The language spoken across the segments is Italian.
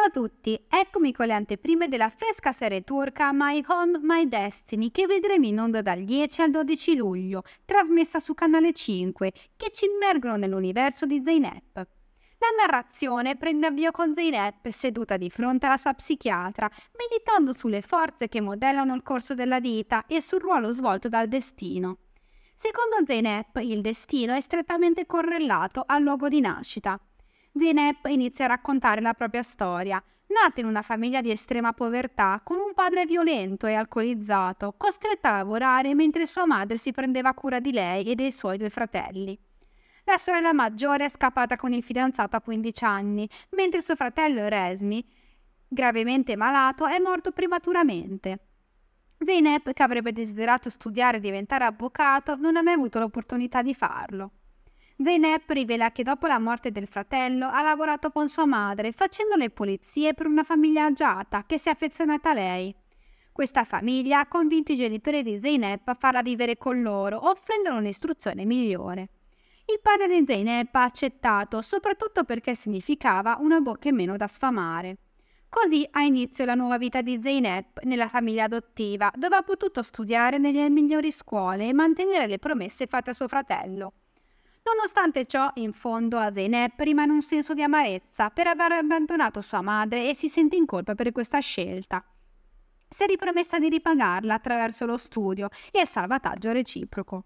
Ciao a tutti, eccomi con le anteprime della fresca serie turca My Home My Destiny che vedremo in onda dal 10 al 12 luglio, trasmessa su Canale 5, che ci immergono nell'universo di Zeynep. La narrazione prende avvio con Zeynep seduta di fronte alla sua psichiatra, meditando sulle forze che modellano il corso della vita e sul ruolo svolto dal destino. Secondo Zeynep, il destino è strettamente correlato al luogo di nascita, Zeynep inizia a raccontare la propria storia. Nata in una famiglia di estrema povertà, con un padre violento e alcolizzato, costretta a lavorare mentre sua madre si prendeva cura di lei e dei suoi due fratelli. La sorella maggiore è scappata con il fidanzato a 15 anni, mentre suo fratello Resmi, gravemente malato, è morto prematuramente. Zeynep, che avrebbe desiderato studiare e diventare avvocato, non ha mai avuto l'opportunità di farlo. Zeynep rivela che dopo la morte del fratello ha lavorato con sua madre facendo le pulizie per una famiglia agiata che si è affezionata a lei. Questa famiglia ha convinto i genitori di Zeynep a farla vivere con loro, offrendole un'istruzione migliore. Il padre di Zeynep ha accettato, soprattutto perché significava una bocca in meno da sfamare. Così ha inizio la nuova vita di Zeynep nella famiglia adottiva, dove ha potuto studiare nelle migliori scuole e mantenere le promesse fatte a suo fratello. Nonostante ciò, in fondo a Zeynep rimane un senso di amarezza per aver abbandonato sua madre e si sente in colpa per questa scelta. Si è ripromessa di ripagarla attraverso lo studio e il salvataggio reciproco.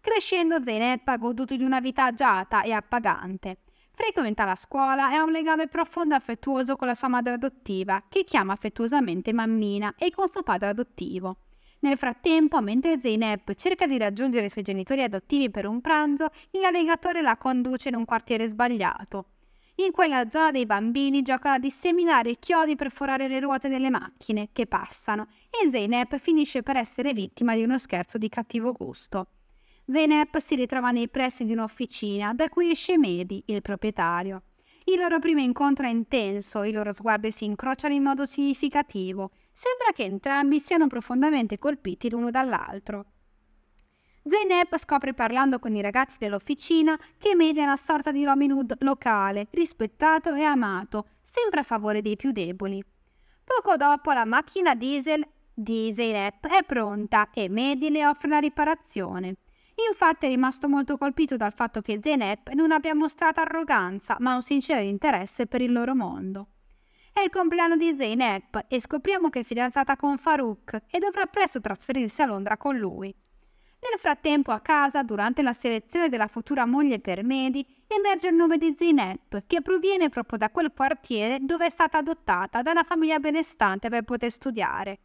Crescendo Zeynep ha goduto di una vita agiata e appagante. Frequenta la scuola e ha un legame profondo e affettuoso con la sua madre adottiva, che chiama affettuosamente mammina, e con suo padre adottivo. Nel frattempo, mentre Zeynep cerca di raggiungere i suoi genitori adottivi per un pranzo, il navigatore la conduce in un quartiere sbagliato. In quella zona dei bambini giocano a disseminare chiodi per forare le ruote delle macchine che passano e Zeynep finisce per essere vittima di uno scherzo di cattivo gusto. Zeynep si ritrova nei pressi di un'officina da cui esce Medi, il proprietario. Il loro primo incontro è intenso, i loro sguardi si incrociano in modo significativo. Sembra che entrambi siano profondamente colpiti l'uno dall'altro. Zeynep scopre parlando con i ragazzi dell'officina che Mehdi è una sorta di Robin Hood locale, rispettato e amato, sempre a favore dei più deboli. Poco dopo la macchina diesel di Zeynep è pronta e Mehdi le offre la riparazione. Infatti è rimasto molto colpito dal fatto che Zeynep non abbia mostrato arroganza, ma un sincero interesse per il loro mondo. È il compleanno di Zeynep e scopriamo che è fidanzata con Farouk e dovrà presto trasferirsi a Londra con lui. Nel frattempo a casa, durante la selezione della futura moglie per Mehdi, emerge il nome di Zeynep, che proviene proprio da quel quartiere dove è stata adottata da una famiglia benestante per poter studiare.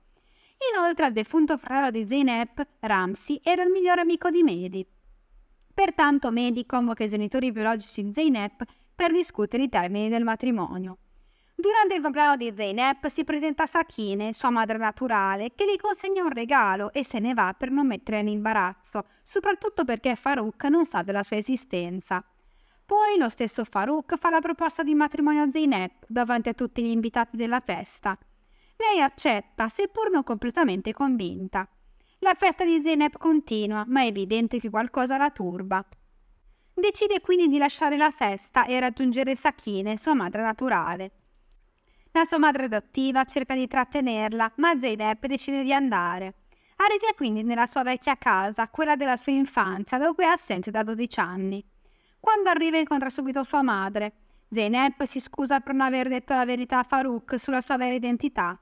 Inoltre al defunto fratello di Zeynep, Ramsi, era il migliore amico di Mehdi. Pertanto Mehdi convoca i genitori biologici di Zeynep per discutere i termini del matrimonio. Durante il compleanno di Zeynep si presenta Sakine, sua madre naturale, che gli consegna un regalo e se ne va per non mettere in imbarazzo, soprattutto perché Farouk non sa della sua esistenza. Poi lo stesso Farouk fa la proposta di matrimonio a Zeynep davanti a tutti gli invitati della festa. Lei accetta, seppur non completamente convinta. La festa di Zeynep continua, ma è evidente che qualcosa la turba. Decide quindi di lasciare la festa e raggiungere Sakine, sua madre naturale. La sua madre adottiva cerca di trattenerla, ma Zeynep decide di andare. Arriva quindi nella sua vecchia casa, quella della sua infanzia, da cui è assente da 12 anni. Quando arriva incontra subito sua madre. Zeynep si scusa per non aver detto la verità a Farouk sulla sua vera identità.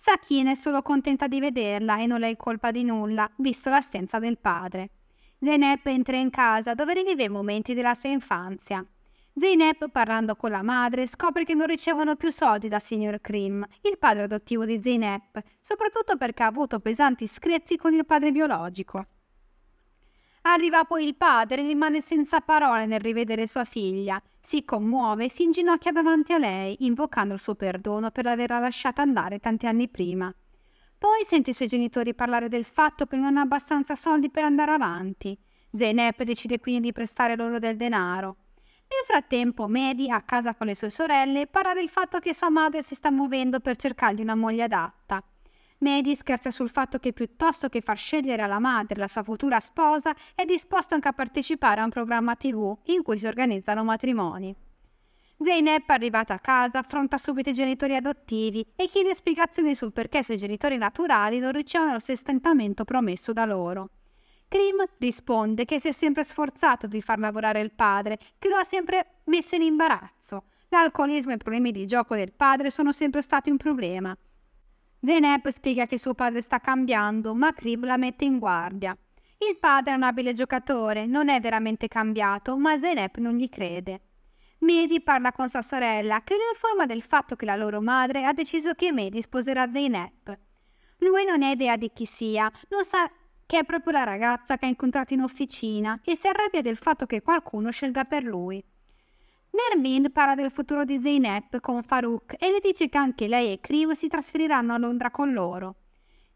Sakina è solo contenta di vederla e non le è colpa di nulla, visto l'assenza del padre. Zeynep entra in casa dove rivive i momenti della sua infanzia. Zeynep, parlando con la madre, scopre che non ricevono più soldi da signor Krim, il padre adottivo di Zeynep, soprattutto perché ha avuto pesanti screzzi con il padre biologico. Arriva poi il padre e rimane senza parole nel rivedere sua figlia. Si commuove e si inginocchia davanti a lei, invocando il suo perdono per averla lasciata andare tanti anni prima. Poi sente i suoi genitori parlare del fatto che non ha abbastanza soldi per andare avanti. Zeynep decide quindi di prestare loro del denaro. Nel frattempo, Mehdi, a casa con le sue sorelle, parla del fatto che sua madre si sta muovendo per cercargli una moglie adatta. Mary scherza sul fatto che piuttosto che far scegliere alla madre la sua futura sposa, è disposta anche a partecipare a un programma TV in cui si organizzano matrimoni. Zeynep, arrivata a casa, affronta subito i genitori adottivi e chiede spiegazioni sul perché i suoi genitori naturali non ricevono lo sostentamento promesso da loro. Krim risponde che si è sempre sforzato di far lavorare il padre, che lo ha sempre messo in imbarazzo. L'alcolismo e i problemi di gioco del padre sono sempre stati un problema. Zeynep spiega che suo padre sta cambiando, ma Crib la mette in guardia. Il padre è un abile giocatore, non è veramente cambiato, ma Zeynep non gli crede. Mehdi parla con sua sorella, che lo informa del fatto che la loro madre ha deciso che Mehdi sposerà Zeynep. Lui non ha idea di chi sia, non sa che è proprio la ragazza che ha incontrato in officina e si arrabbia del fatto che qualcuno scelga per lui. Nermin parla del futuro di Zeynep con Farouk e le dice che anche lei e Kriv si trasferiranno a Londra con loro.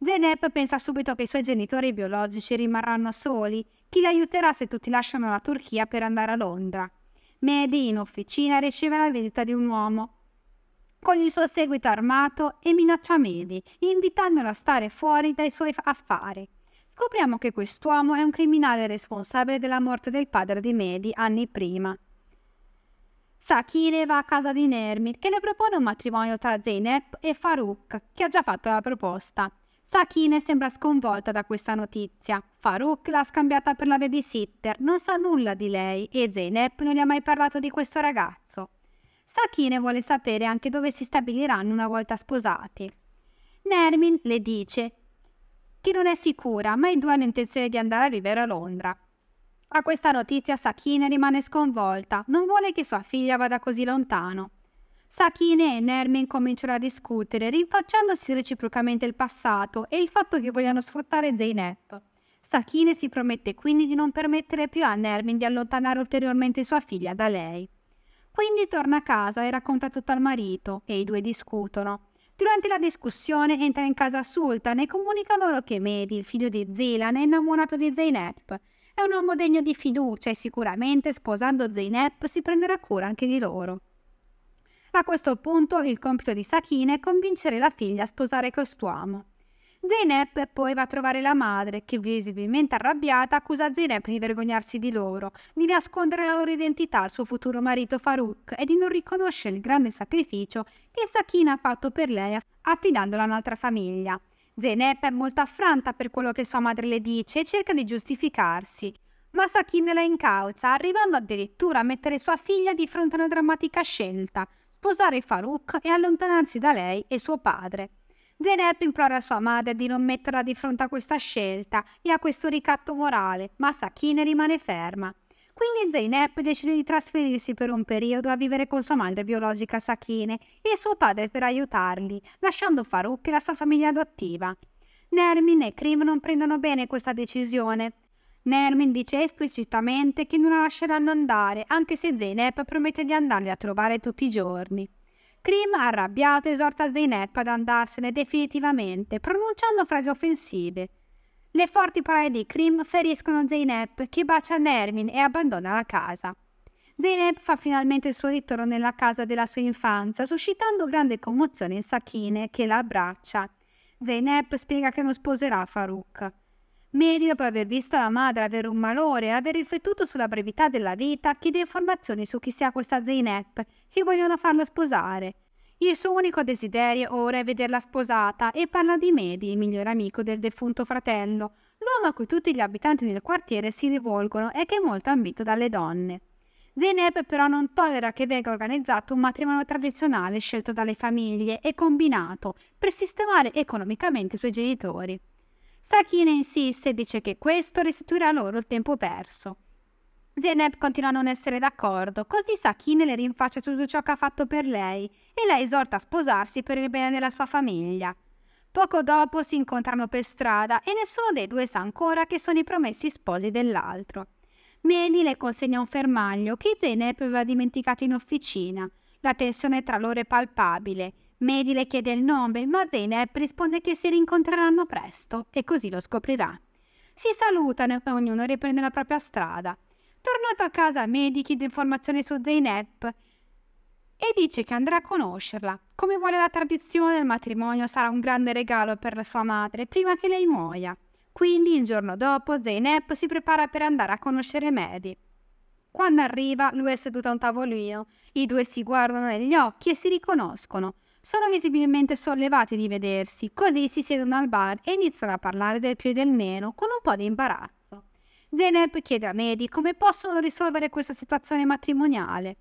Zeynep pensa subito che i suoi genitori biologici rimarranno soli, chi li aiuterà se tutti lasciano la Turchia per andare a Londra. Mehdi in officina riceve la visita di un uomo con il suo seguito armato e minaccia Mehdi, invitandolo a stare fuori dai suoi affari. Scopriamo che quest'uomo è un criminale responsabile della morte del padre di Mehdi anni prima. Sakire va a casa di Nermin che le propone un matrimonio tra Zeynep e Farouk che ha già fatto la proposta. Sakine sembra sconvolta da questa notizia. Farouk l'ha scambiata per la babysitter, non sa nulla di lei e Zeynep non gli ha mai parlato di questo ragazzo. Sakine vuole sapere anche dove si stabiliranno una volta sposati. Nermin le dice che non è sicura, ma i due hanno intenzione di andare a vivere a Londra. A questa notizia Sakine rimane sconvolta, non vuole che sua figlia vada così lontano. Sakine e Nermin cominciano a discutere, rinfacciandosi reciprocamente il passato e il fatto che vogliano sfruttare Zeynep. Sakine si promette quindi di non permettere più a Nermin di allontanare ulteriormente sua figlia da lei. Quindi torna a casa e racconta tutto al marito e i due discutono. Durante la discussione entra in casa Sultan e comunica loro che Mehdi, il figlio di Zilan, è innamorato di Zeynep è un uomo degno di fiducia e sicuramente sposando Zeynep si prenderà cura anche di loro. A questo punto il compito di Sakine è convincere la figlia a sposare quest'uomo. Zeynep poi va a trovare la madre, che visibilmente arrabbiata accusa Zeynep di vergognarsi di loro, di nascondere la loro identità al suo futuro marito Farouk e di non riconoscere il grande sacrificio che Sakina ha fatto per lei affidandola a un'altra famiglia. Zeynep è molto affranta per quello che sua madre le dice e cerca di giustificarsi, ma Sakin la incauza, arrivando addirittura a mettere sua figlia di fronte a una drammatica scelta, sposare Farouk e allontanarsi da lei e suo padre. Zeynep implora sua madre di non metterla di fronte a questa scelta e a questo ricatto morale, ma Sakine rimane ferma. Quindi Zeynep eh, decide di trasferirsi per un periodo a vivere con sua madre biologica Sakine e suo padre per aiutarli, lasciando Farouk e la sua famiglia adottiva. Nermin e Krim non prendono bene questa decisione. Nermin dice esplicitamente che non la lasceranno andare, anche se Zeynep promette di andarli a trovare tutti i giorni. Krim, arrabbiato, esorta Zeynep ad andarsene definitivamente, pronunciando frasi offensive. Le forti parole di Krim feriscono Zeynep, che bacia Nermin e abbandona la casa. Zeynep fa finalmente il suo ritorno nella casa della sua infanzia, suscitando grande commozione in Sakine, che la abbraccia. Zeynep spiega che non sposerà Farouk. Mary, dopo aver visto la madre avere un malore e aver riflettuto sulla brevità della vita, chiede informazioni su chi sia questa Zeynep, che vogliono farlo sposare. Il suo unico desiderio ora è vederla sposata e parla di Medi, il migliore amico del defunto fratello, l'uomo a cui tutti gli abitanti del quartiere si rivolgono e che è molto ambito dalle donne. Zeneb però non tollera che venga organizzato un matrimonio tradizionale scelto dalle famiglie e combinato per sistemare economicamente i suoi genitori. Sakina insiste e dice che questo restituirà loro il tempo perso. Zeynep continua a non essere d'accordo, così Sakine le rinfaccia tutto ciò che ha fatto per lei e la esorta a sposarsi per il bene della sua famiglia. Poco dopo si incontrano per strada e nessuno dei due sa ancora che sono i promessi sposi dell'altro. Meli le consegna un fermaglio che Zeynep aveva dimenticato in officina. La tensione tra loro è palpabile. Meli le chiede il nome, ma Zeynep risponde che si rincontreranno presto e così lo scoprirà. Si salutano e ognuno riprende la propria strada tornato a casa a chiede informazioni su Zeynep e dice che andrà a conoscerla. Come vuole la tradizione, il matrimonio sarà un grande regalo per la sua madre prima che lei muoia. Quindi il giorno dopo Zeynep si prepara per andare a conoscere Mehdi. Quando arriva, lui è seduto a un tavolino, i due si guardano negli occhi e si riconoscono. Sono visibilmente sollevati di vedersi, così si siedono al bar e iniziano a parlare del più e del meno con un po' di imbarazzo. Zeynep chiede a Mehdi come possono risolvere questa situazione matrimoniale.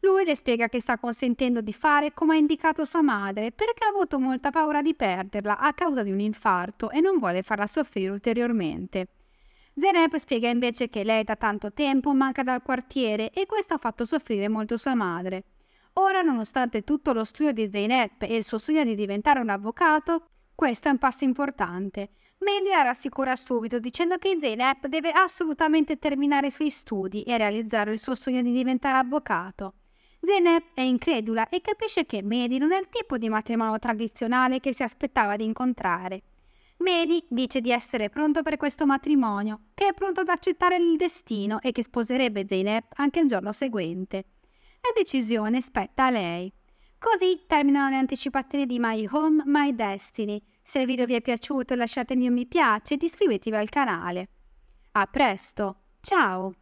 Lui le spiega che sta consentendo di fare come ha indicato sua madre perché ha avuto molta paura di perderla a causa di un infarto e non vuole farla soffrire ulteriormente. Zeynep spiega invece che lei da tanto tempo manca dal quartiere e questo ha fatto soffrire molto sua madre. Ora, nonostante tutto lo studio di Zeynep e il suo sogno di diventare un avvocato, questo è un passo importante la rassicura subito dicendo che Zeynep deve assolutamente terminare i suoi studi e realizzare il suo sogno di diventare avvocato. Zeynep è incredula e capisce che Medi non è il tipo di matrimonio tradizionale che si aspettava di incontrare. Medi dice di essere pronto per questo matrimonio, che è pronto ad accettare il destino e che sposerebbe Zeynep anche il giorno seguente. La decisione spetta a lei. Così terminano le anticipazioni di My Home, My Destiny, se il video vi è piaciuto lasciatemi un mi piace e iscrivetevi al canale. A presto, ciao!